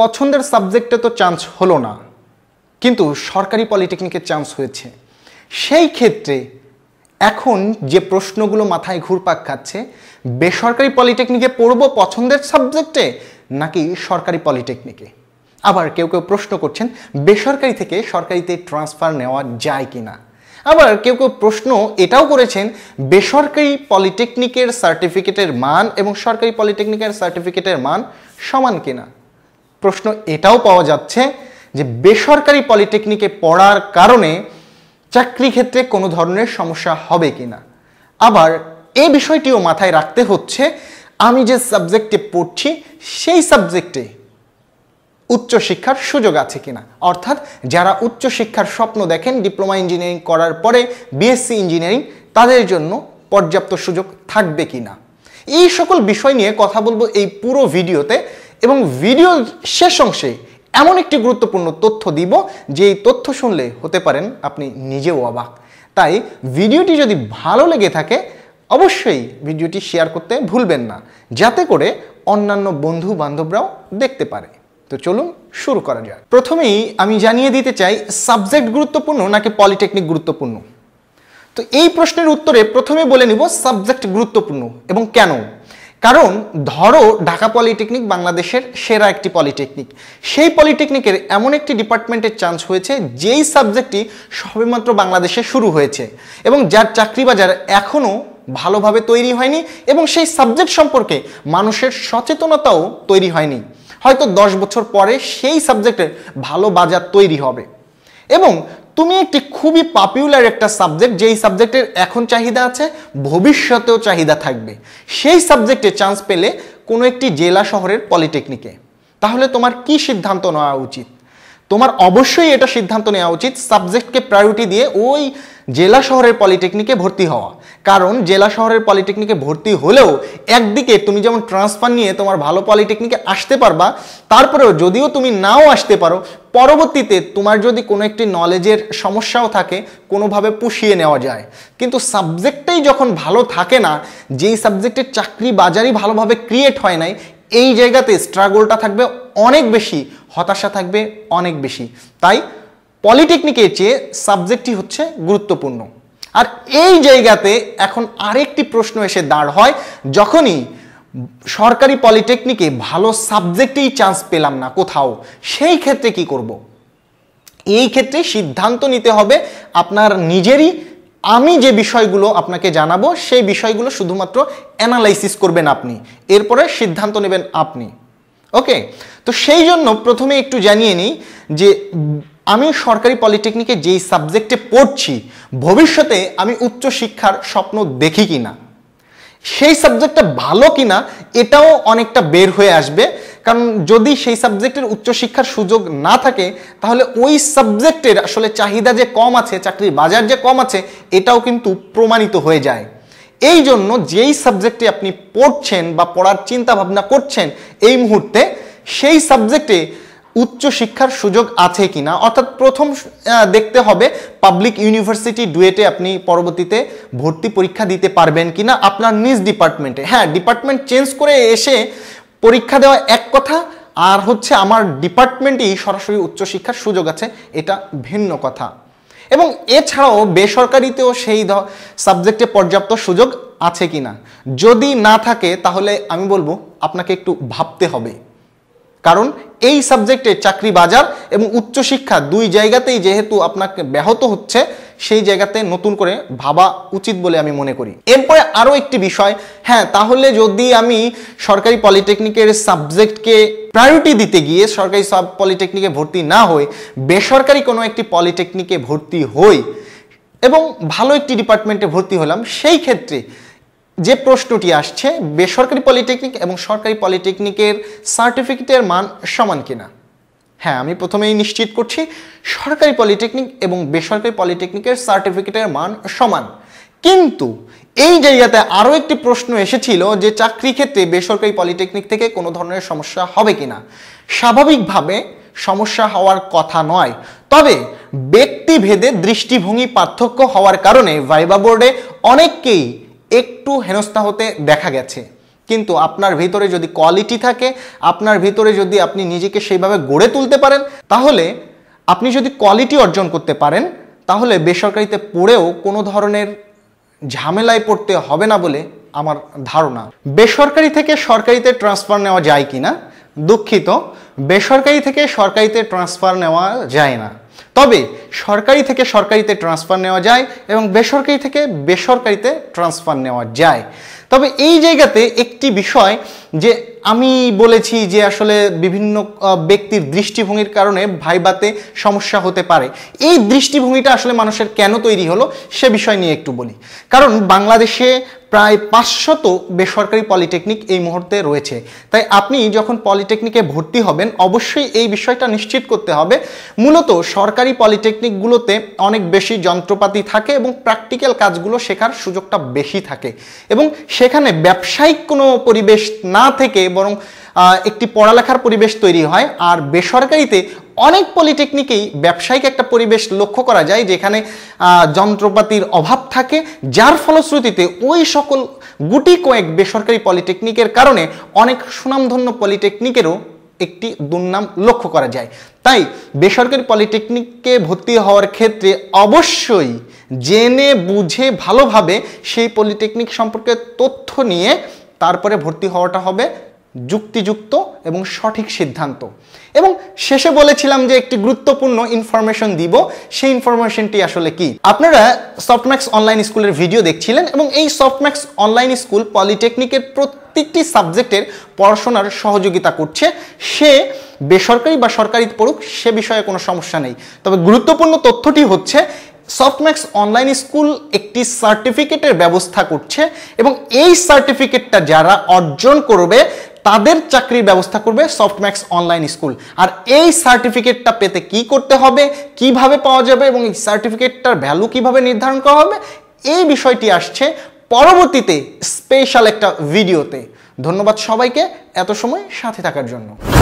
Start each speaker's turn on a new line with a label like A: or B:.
A: পছন্দের সাবজেক্টে তো চান্স হলো না কিন্তু সরকারি পলিটেকনিকে চান্স হয়েছে সেই ক্ষেত্রে এখন যে প্রশ্নগুলো মাথায় ঘুরপাক খাচ্ছে বেসরকারি পলিটেকনিকে পড়ব পছন্দের সাবজেক্টে নাকি সরকারি পলিটেকনিকে আবার কেউ কেউ প্রশ্ন করছেন বেসরকারি থেকে সরকারিতে ট্রান্সফার নেওয়া যায় কি না আবার কেউ কেউ প্রশ্ন এটাও করেছেন বেসরকারি পলিটেকনিকের সার্টিফিকেটের মান এবং সরকারি পলিটেকনিকের সার্টিফিকেটের মান সমান কিনা প্রশ্ন এটাও পাওয়া যাচ্ছে যে বেসরকারি পলিটেকনিকে পড়ার কারণে চাকরি ক্ষেত্রে কোনো ধরনের সমস্যা হবে কি না আবার এই বিষয়টিও মাথায় রাখতে হচ্ছে আমি যে সাবজেক্টে পড়ছি সেই সাবজেক্টে উচ্চশিক্ষার সুযোগ আছে কিনা অর্থাৎ যারা উচ্চশিক্ষার স্বপ্ন দেখেন ডিপ্লোমা ইঞ্জিনিয়ারিং করার পরে বিএসসি ইঞ্জিনিয়ারিং তাদের জন্য পর্যাপ্ত সুযোগ থাকবে কি না এই সকল বিষয় নিয়ে কথা বলবো এই পুরো ভিডিওতে এবং ভিডিও শেষ অংশে এমন একটি গুরুত্বপূর্ণ তথ্য দিব যে এই তথ্য শুনলে হতে পারেন আপনি নিজেও অবাক তাই ভিডিওটি যদি ভালো লেগে থাকে অবশ্যই ভিডিওটি শেয়ার করতে ভুলবেন না যাতে করে অন্যান্য বন্ধু বান্ধবরাও দেখতে পারে তো চলুন শুরু করা যাক প্রথমেই আমি জানিয়ে দিতে চাই সাবজেক্ট গুরুত্বপূর্ণ নাকি পলিটেকনিক গুরুত্বপূর্ণ তো এই প্রশ্নের উত্তরে প্রথমে বলে নিব সাবজেক্ট গুরুত্বপূর্ণ এবং কেন কারণ ধরো ঢাকা পলিটেকনিক বাংলাদেশের সেরা একটি পলিটেকনিক সেই পলিটেকনিকের এমন একটি ডিপার্টমেন্টের চান্স হয়েছে যেই সাবজেক্টটি সবেমাত্র বাংলাদেশে শুরু হয়েছে এবং যার চাকরি বাজার এখনও ভালোভাবে তৈরি হয়নি এবং সেই সাবজেক্ট সম্পর্কে মানুষের সচেতনতাও তৈরি হয়নি হয়তো দশ বছর পরে সেই সাবজেক্টের ভালো বাজার তৈরি হবে এবং তুমি একটি খুবই পপুলার একটা সাবজেক্ট যেই সাবজেক্টের এখন চাহিদা আছে ভবিষ্যতেও চাহিদা থাকবে সেই সাবজেক্টে চান্স পেলে কোনো একটি জেলা শহরের পলিটেকনিকে তাহলে তোমার কি সিদ্ধান্ত নেওয়া উচিত তোমার অবশ্যই এটা সিদ্ধান্ত নেওয়া উচিত সাবজেক্টকে প্রায়োরিটি দিয়ে ওই জেলা শহরের পলিটেকনিকে ভর্তি হওয়া কারণ জেলা শহরের পলিটেকনিকে ভর্তি হলেও একদিকে তুমি যেমন ট্রান্সফার নিয়ে তোমার ভালো পলিটেকনিকে আসতে পারবা তারপরেও যদিও তুমি নাও আসতে পারো পরবর্তীতে তোমার যদি কোনো একটি নলেজের সমস্যাও থাকে কোনোভাবে পুষিয়ে নেওয়া যায় কিন্তু সাবজেক্টটাই যখন ভালো থাকে না যেই সাবজেক্টের চাকরি বাজারই ভালোভাবে ক্রিয়েট হয় নাই এই জায়গাতে স্ট্রাগলটা থাকবে অনেক বেশি হতাশা থাকবে অনেক বেশি তাই পলিটেকনিকের চেয়ে সাবজেক্টটি হচ্ছে গুরুত্বপূর্ণ আর এই জায়গাতে এখন আরেকটি প্রশ্ন এসে দাঁড় হয় যখনই সরকারি পলিটেকনিকে ভালো সাবজেক্টেই চান্স পেলাম না কোথাও সেই ক্ষেত্রে কি করব। এই ক্ষেত্রে সিদ্ধান্ত নিতে হবে আপনার নিজেরই আমি যে বিষয়গুলো আপনাকে জানাবো সেই বিষয়গুলো শুধুমাত্র অ্যানালাইসিস করবেন আপনি এরপরে সিদ্ধান্ত নেবেন আপনি ওকে তো সেই জন্য প্রথমে একটু জানিয়ে নিই যে আমি সরকারি পলিটেকনিকে যেই সাবজেক্টে পড়ছি ভবিষ্যতে আমি উচ্চ শিক্ষার স্বপ্ন দেখি কি না সেই সাবজেক্টটা ভালো কি না এটাও অনেকটা বের হয়ে আসবে কারণ যদি সেই সাবজেক্টের উচ্চশিক্ষার সুযোগ না থাকে তাহলে ওই সাবজেক্টের আসলে চাহিদা যে কম আছে চাকরির বাজার যে কম আছে এটাও কিন্তু প্রমাণিত হয়ে যায় এই জন্য যেই সাবজেক্টে আপনি পড়ছেন বা পড়ার চিন্তা ভাবনা করছেন এই মুহূর্তে সেই সাবজেক্টে উচ্চ শিক্ষার সুযোগ আছে কি না অর্থাৎ প্রথম দেখতে হবে পাবলিক ইউনিভার্সিটি ডুয়েটে আপনি পরবর্তীতে ভর্তি পরীক্ষা দিতে পারবেন কি না আপনার নিজ ডিপার্টমেন্টে হ্যাঁ ডিপার্টমেন্ট চেঞ্জ করে এসে পরীক্ষা দেওয়া এক কথা আর হচ্ছে আমার ডিপার্টমেন্টেই সরাসরি উচ্চশিক্ষার সুযোগ আছে এটা ভিন্ন কথা এবং এছাড়াও বেসরকারিতেও সেই সাবজেক্টে পর্যাপ্ত সুযোগ আছে কি না যদি না থাকে তাহলে আমি বলবো আপনাকে একটু ভাবতে হবে কারণ এই সাবজেক্টে চাকরি বাজার এবং উচ্চশিক্ষা দুই জায়গাতেই যেহেতু আপনাকে ব্যাহত হচ্ছে সেই জায়গাতে নতুন করে ভাবা উচিত বলে আমি মনে করি এরপরে আরও একটি বিষয় হ্যাঁ তাহলে যদি আমি সরকারি পলিটেকনিকের সাবজেক্টকে প্রায়োরিটি দিতে গিয়ে সরকারি সব পলিটেকনিকে ভর্তি না হয়ে বেসরকারি কোনো একটি পলিটেকনিকে ভর্তি হই এবং ভালো একটি ডিপার্টমেন্টে ভর্তি হলাম সেই ক্ষেত্রে যে প্রশ্নটি আসছে বেসরকারি পলিটেকনিক এবং সরকারি পলিটেকনিকের সার্টিফিকেটের মান সমান কিনা হ্যাঁ আমি প্রথমেই নিশ্চিত করছি সরকারি পলিটেকনিক এবং বেসরকারি পলিটেকনিকের সার্টিফিকেটের মান সমান কিন্তু এই জায়গাতে আরও একটি প্রশ্ন এসেছিল যে চাকরি ক্ষেত্রে বেসরকারি পলিটেকনিক থেকে কোনো ধরনের সমস্যা হবে কি না স্বাভাবিকভাবে সমস্যা হওয়ার কথা নয় তবে ব্যক্তিভেদে দৃষ্টিভঙ্গি পার্থক্য হওয়ার কারণে ভাইবা বোর্ডে অনেককেই একটু হেনস্থা হতে দেখা গেছে কিন্তু আপনার ভিতরে যদি কোয়ালিটি থাকে আপনার ভিতরে যদি আপনি নিজেকে সেইভাবে গড়ে তুলতে পারেন তাহলে আপনি যদি কোয়ালিটি অর্জন করতে পারেন তাহলে বেসরকারিতে পড়েও কোনো ধরনের ঝামেলায় পড়তে হবে না বলে আমার ধারণা বেসরকারি থেকে সরকারিতে ট্রান্সফার নেওয়া যায় কি না দুঃখিত বেসরকারি থেকে সরকারিতে ট্রান্সফার নেওয়া যায় না তবে সরকারি থেকে সরকারিতে ট্রান্সফার নেওয়া যায় এবং বেসরকারি থেকে বেসরকারিতে ট্রান্সফার নেওয়া যায় তবে এই জায়গাতে একটি বিষয় যে আমি বলেছি যে আসলে বিভিন্ন ব্যক্তির দৃষ্টিভঙ্গির কারণে ভাইবাতে সমস্যা হতে পারে এই দৃষ্টিভঙ্গিটা আসলে মানুষের কেন তৈরি হলো সে বিষয় নিয়ে একটু বলি কারণ বাংলাদেশে প্রায় পাঁচশত বেসরকারি পলিটেকনিক এই মুহূর্তে রয়েছে তাই আপনি যখন পলিটেকনিকে ভর্তি হবেন অবশ্যই এই বিষয়টা নিশ্চিত করতে হবে মূলত সরকারি পলিটেকনিকগুলোতে অনেক বেশি যন্ত্রপাতি থাকে এবং প্র্যাকটিক্যাল কাজগুলো শেখার সুযোগটা বেশি থাকে এবং সেখানে ব্যবসায়িক কোনো পরিবেশ না থেকে বরং একটি পড়ালেখার পরিবেশ তৈরি হয় আর বেসরকারিতে অনেক পলিটেকনিকেই ব্যবসায়িক একটা পরিবেশ লক্ষ্য করা যায় যেখানে যন্ত্রপাতির অভাব থাকে যার ফলশ্রুতিতে ওই সকল গুটি কয়েক বেসরকারি পলিটেকনিকের কারণে অনেক সুনামধন্য পলিটেকনিকেরও একটি দুর্নাম লক্ষ্য করা যায় তাই বেসরকারি পলিটেকনিককে ভর্তি হওয়ার ক্ষেত্রে অবশ্যই জেনে বুঝে ভালোভাবে সেই পলিটেকনিক সম্পর্কে তথ্য নিয়ে তারপরে ভর্তি হওয়াটা হবে যুক্তিযুক্ত এবং সঠিক সিদ্ধান্ত এবং শেষে বলেছিলাম যে একটি গুরুত্বপূর্ণ ইনফরমেশন দিব সেই ইনফরমেশনটি আসলে কি আপনারা সফটম্যাক্স অনলাইন স্কুলের ভিডিও দেখছিলেন এবং এই সফটম্যাক্স অনলাইন স্কুল পলিটেকনিকের প্রত্যেকটি সাবজেক্টের পড়াশোনার সহযোগিতা করছে সে বেসরকারি বা সরকারি পড়ুক সে বিষয়ে কোনো সমস্যা নেই তবে গুরুত্বপূর্ণ তথ্যটি হচ্ছে সফটম্যাক্স অনলাইন স্কুল একটি সার্টিফিকেটের ব্যবস্থা করছে এবং এই সার্টিফিকেটটা যারা অর্জন করবে তাদের চাকরির ব্যবস্থা করবে সফটম্যাক্স অনলাইন স্কুল আর এই সার্টিফিকেটটা পেতে কি করতে হবে কিভাবে পাওয়া যাবে এবং এই সার্টিফিকেটটার ভ্যালু কিভাবে নির্ধারণ করা হবে এই বিষয়টি আসছে পরবর্তীতে স্পেশাল একটা ভিডিওতে ধন্যবাদ সবাইকে এত সময় সাথে থাকার জন্য